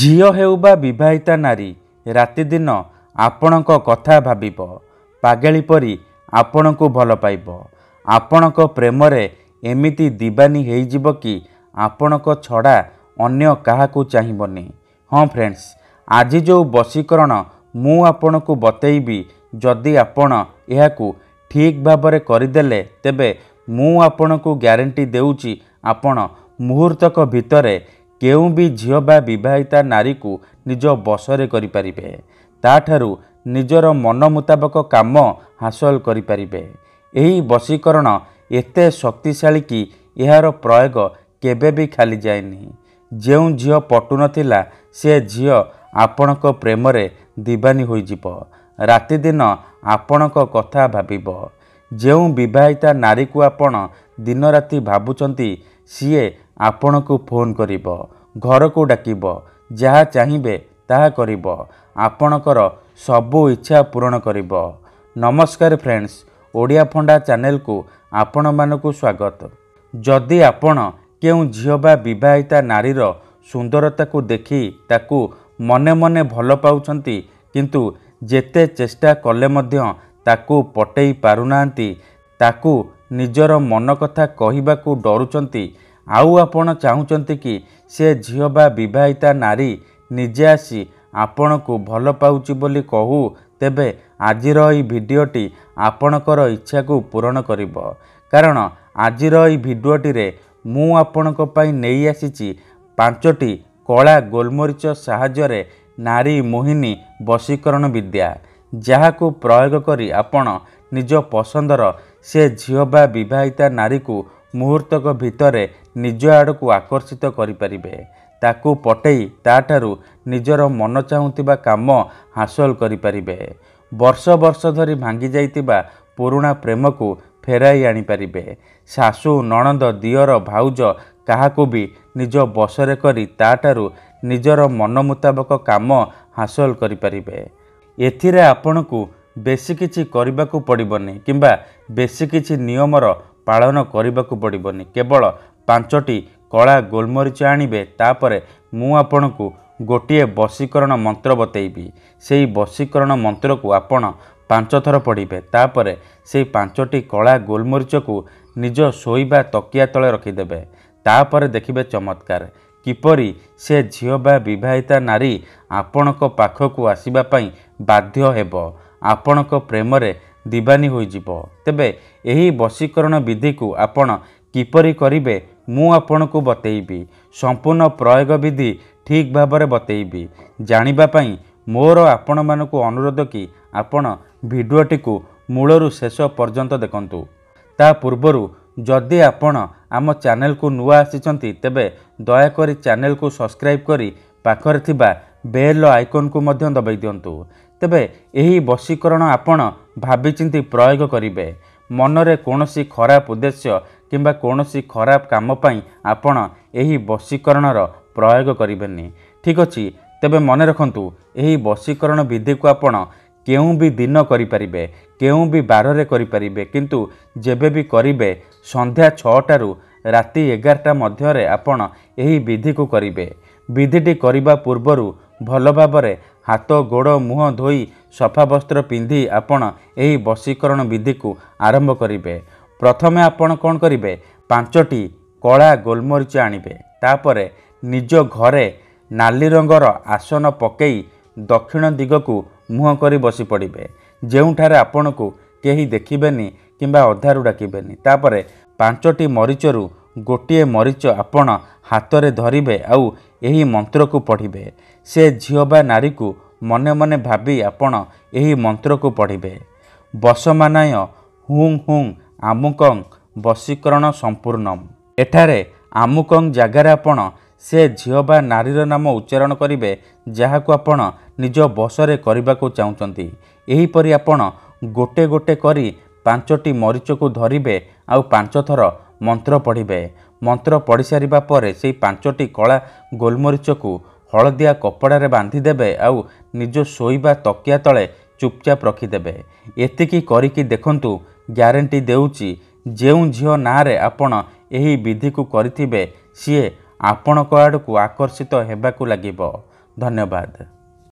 ଝିଅ ହେଉ ବା ବିବାହିତା ନାରୀ ରାତିଦିନ ଆପଣଙ୍କ କଥା ଭାବିବ ପାଗେଳି ପରି ଆପଣଙ୍କୁ ଭଲ ପାଇବ ଆପଣଙ୍କ ପ୍ରେମରେ ଏମିତି ଦିବାନୀ ହେଇଯିବ କି ଆପଣଙ୍କ ଛଡ଼ା ଅନ୍ୟ କାହାକୁ ଚାହିଁବନି ହଁ ଫ୍ରେଣ୍ଡସ୍ ଆଜି ଯେଉଁ ବଶୀକରଣ ମୁଁ ଆପଣଙ୍କୁ ବତେଇବି ଯଦି ଆପଣ ଏହାକୁ ଠିକ୍ ଭାବରେ କରିଦେଲେ ତେବେ ମୁଁ ଆପଣଙ୍କୁ ଗ୍ୟାରେଣ୍ଟି ଦେଉଛି ଆପଣ ମୁହୂର୍ତ୍ତକ ଭିତରେ କେଉଁ ବି ଝିଅ ବା ବିବାହିତା ନାରୀକୁ ନିଜ ବସରେ କରିପାରିବେ ତାଠାରୁ ନିଜର ମନ ମୁତାବକ କାମ ହାସଲ କରିପାରିବେ ଏହି ବଶୀକରଣ ଏତେ ଶକ୍ତିଶାଳୀ କି ଏହାର ପ୍ରୟୋଗ କେବେ ବି ଖାଲି ଯାଏନି ଯେଉଁ ଝିଅ ପଟୁନଥିଲା ସେ ଝିଅ ଆପଣଙ୍କ ପ୍ରେମରେ ଦିବାନୀ ହୋଇଯିବ ରାତିଦିନ ଆପଣଙ୍କ କଥା ଭାବିବ ଯେଉଁ ବିବାହିତା ନାରୀକୁ ଆପଣ ଦିନରାତି ଭାବୁଛନ୍ତି ସିଏ ଆପଣଙ୍କୁ ଫୋନ୍ କରିବ ଘରକୁ ଡାକିବ ଯାହା ଚାହିଁବେ ତାହା କରିବ ଆପଣଙ୍କର ସବୁ ଇଚ୍ଛା ପୂରଣ କରିବ ନମସ୍କାର ଫ୍ରେଣ୍ଡସ୍ ଓଡ଼ିଆ ଫଣ୍ଡା ଚ୍ୟାନେଲକୁ ଆପଣମାନଙ୍କୁ ସ୍ୱାଗତ ଯଦି ଆପଣ କେଉଁ ଝିଅ ବା ବିବାହିତା ନାରୀର ସୁନ୍ଦରତାକୁ ଦେଖି ତାକୁ ମନେ ମନେ ଭଲ ପାଉଛନ୍ତି କିନ୍ତୁ ଯେତେ ଚେଷ୍ଟା କଲେ ମଧ୍ୟ ତାକୁ ପଟେଇ ପାରୁନାହାନ୍ତି ତାକୁ ନିଜର ମନ କଥା କହିବାକୁ ଡରୁଛନ୍ତି ଆଉ ଆପଣ ଚାହୁଁଛନ୍ତି କି ସେ ଝିଅ ବା ବିବାହିତା ନାରୀ ନିଜେ ଆସି ଆପଣଙ୍କୁ ଭଲ ପାଉଛି ବୋଲି କହୁ ତେବେ ଆଜିର ଏହି ଭିଡ଼ିଓଟି ଆପଣଙ୍କର ଇଚ୍ଛାକୁ ପୂରଣ କରିବ କାରଣ ଆଜିର ଏହି ଭିଡ଼ିଓଟିରେ ମୁଁ ଆପଣଙ୍କ ପାଇଁ ନେଇ ଆସିଛି ପାଞ୍ଚଟି କଳା ଗୋଲମରିଚ ସାହାଯ୍ୟରେ ନାରୀ ମୋହିନୀ ବଶୀକରଣ ବିଦ୍ୟା ଯାହାକୁ ପ୍ରୟୋଗ କରି ଆପଣ ନିଜ ପସନ୍ଦର ସେ ଝିଅ ବା ବିବାହିତା ନାରୀକୁ ମୁହୂର୍ତ୍ତକ ଭିତରେ ନିଜ ଆଡ଼କୁ ଆକର୍ଷିତ କରିପାରିବେ ତାକୁ ପଟେଇ ତାଠାରୁ ନିଜର ମନ ଚାହୁଁଥିବା କାମ ହାସଲ କରିପାରିବେ ବର୍ଷ ବର୍ଷ ଧରି ଭାଙ୍ଗି ଯାଇଥିବା ପୁରୁଣା ପ୍ରେମକୁ ଫେରାଇ ଆଣିପାରିବେ ଶାଶୁ ନଣନ୍ଦ ଦିଅର ଭାଉଜ କାହାକୁ ବି ନିଜ ବସରେ କରି ତାଠାରୁ ନିଜର ମନ ମୁତାବକ କାମ ହାସଲ କରିପାରିବେ ଏଥିରେ ଆପଣଙ୍କୁ ବେଶୀ କିଛି କରିବାକୁ ପଡ଼ିବନି କିମ୍ବା ବେଶୀ କିଛି ନିୟମର ପାଳନ କରିବାକୁ ପଡ଼ିବନି କେବଳ ପାଞ୍ଚଟି କଳା ଗୋଲମରିଚ ଆଣିବେ ତାପରେ ମୁଁ ଆପଣଙ୍କୁ ଗୋଟିଏ ବଶୀକରଣ ମନ୍ତ୍ର ବତେଇବି ସେହି ବଶୀକରଣ ମନ୍ତ୍ରକୁ ଆପଣ ପାଞ୍ଚ ଥର ପଢ଼ିବେ ତାପରେ ସେହି ପାଞ୍ଚଟି କଳା ଗୋଲମରିଚକୁ ନିଜ ଶୋଇବା ତକିଆ ତଳେ ରଖିଦେବେ ତାପରେ ଦେଖିବେ ଚମତ୍କାର କିପରି ସେ ଝିଅ ବା ବିବାହିତା ନାରୀ ଆପଣଙ୍କ ପାଖକୁ ଆସିବା ପାଇଁ ବାଧ୍ୟ ହେବ ଆପଣଙ୍କ ପ୍ରେମରେ ଦିବାନୀ ହୋଇଯିବ ତେବେ ଏହି ବଶୀକରଣ ବିଧିକୁ ଆପଣ କିପରି କରିବେ ମୁଁ ଆପଣଙ୍କୁ ବତେଇବି ସମ୍ପୂର୍ଣ୍ଣ ପ୍ରୟୋଗ ବିଧି ଠିକ୍ ଭାବରେ ବତେଇବି ଜାଣିବା ପାଇଁ ମୋର ଆପଣମାନଙ୍କୁ ଅନୁରୋଧ କି ଆପଣ ଭିଡ଼ିଓଟିକୁ ମୂଳରୁ ଶେଷ ପର୍ଯ୍ୟନ୍ତ ଦେଖନ୍ତୁ ତା ପୂର୍ବରୁ ଯଦି ଆପଣ ଆମ ଚ୍ୟାନେଲକୁ ନୂଆ ଆସିଛନ୍ତି ତେବେ ଦୟାକରି ଚ୍ୟାନେଲକୁ ସବସ୍କ୍ରାଇବ୍ କରି ପାଖରେ ଥିବା ବେଲ୍ର ଆଇକନ୍କୁ ମଧ୍ୟ ଦବାଇ ଦିଅନ୍ତୁ ତେବେ ଏହି ବଶୀକରଣ ଆପଣ ଭାବିଚିନ୍ତି ପ୍ରୟୋଗ କରିବେ ମନରେ କୌଣସି ଖରାପ ଉଦ୍ଦେଶ୍ୟ କିମ୍ବା କୌଣସି ଖରାପ କାମ ପାଇଁ ଆପଣ ଏହି ବଶୀକରଣର ପ୍ରୟୋଗ କରିବେନି ଠିକ୍ ଅଛି ତେବେ ମନେ ରଖନ୍ତୁ ଏହି ବଶୀକରଣ ବିଧିକୁ ଆପଣ କେଉଁ ବି ଦିନ କରିପାରିବେ କେଉଁ ବି ବାରରେ କରିପାରିବେ କିନ୍ତୁ ଯେବେ ବି କରିବେ ସନ୍ଧ୍ୟା ଛଅଟାରୁ ରାତି ଏଗାରଟା ମଧ୍ୟରେ ଆପଣ ଏହି ବିଧିକୁ କରିବେ ବିଧିଟି କରିବା ପୂର୍ବରୁ ଭଲ ଭାବରେ ହାତ ଗୋଡ଼ ମୁହଁ ଧୋଇ ସଫା ବସ୍ତ୍ର ପିନ୍ଧି ଆପଣ ଏହି ବଶୀକରଣ ବିଧିକୁ ଆରମ୍ଭ କରିବେ ପ୍ରଥମେ ଆପଣ କ'ଣ କରିବେ ପାଞ୍ଚଟି କଳା ଗୋଲମରିଚ ଆଣିବେ ତାପରେ ନିଜ ଘରେ ନାଲି ରଙ୍ଗର ଆସନ ପକାଇ ଦକ୍ଷିଣ ଦିଗକୁ ମୁହଁ କରି ବସି ପଡ଼ିବେ ଯେଉଁଠାରେ ଆପଣଙ୍କୁ କେହି ଦେଖିବେନି କିମ୍ବା ଅଧାରୁ ଡାକିବେନି ତାପରେ ପାଞ୍ଚଟି ମରିଚରୁ ଗୋଟିଏ ମରିଚ ଆପଣ ହାତରେ ଧରିବେ ଆଉ ଏହି ମନ୍ତ୍ରକୁ ପଢ଼ିବେ ସେ ଝିଅ ବା ନାରୀକୁ ମନେ ମନେ ଭାବି ଆପଣ ଏହି ମନ୍ତ୍ରକୁ ପଢ଼ିବେ ବସମାନାୟ ହୁଁ ହୁଁ ଆମୁକଂ ବଶୀକରଣ ସମ୍ପୂର୍ଣ୍ଣ ଏଠାରେ ଆମୁକଂ ଜାଗାରେ ଆପଣ ସେ ଝିଅ ବା ନାରୀର ନାମ ଉଚ୍ଚାରଣ କରିବେ ଯାହାକୁ ଆପଣ ନିଜ ବସରେ କରିବାକୁ ଚାହୁଁଛନ୍ତି ଏହିପରି ଆପଣ ଗୋଟେ ଗୋଟେ କରି ପାଞ୍ଚଟି ମରିଚକୁ ଧରିବେ ଆଉ ପାଞ୍ଚ ଥର ମନ୍ତ୍ର ପଢ଼ିବେ ମନ୍ତ୍ର ପଢ଼ିସାରିବା ପରେ ସେହି ପାଞ୍ଚଟି କଳା ଗୋଲମରିଚକୁ ହଳଦିଆ କପଡ଼ାରେ ବାନ୍ଧିଦେବେ ଆଉ ନିଜ ଶୋଇବା ତକିଆ ତଳେ ଚୁପଚାପ ରଖିଦେବେ ଏତିକି କରିକି ଦେଖନ୍ତୁ ଗ୍ୟାରେଣ୍ଟି ଦେଉଛି ଯେଉଁ ଝିଅ ନାଁରେ ଆପଣ ଏହି ବିଧିକୁ କରିଥିବେ ସିଏ ଆପଣଙ୍କ ଆଡ଼କୁ ଆକର୍ଷିତ ହେବାକୁ ଲାଗିବ ଧନ୍ୟବାଦ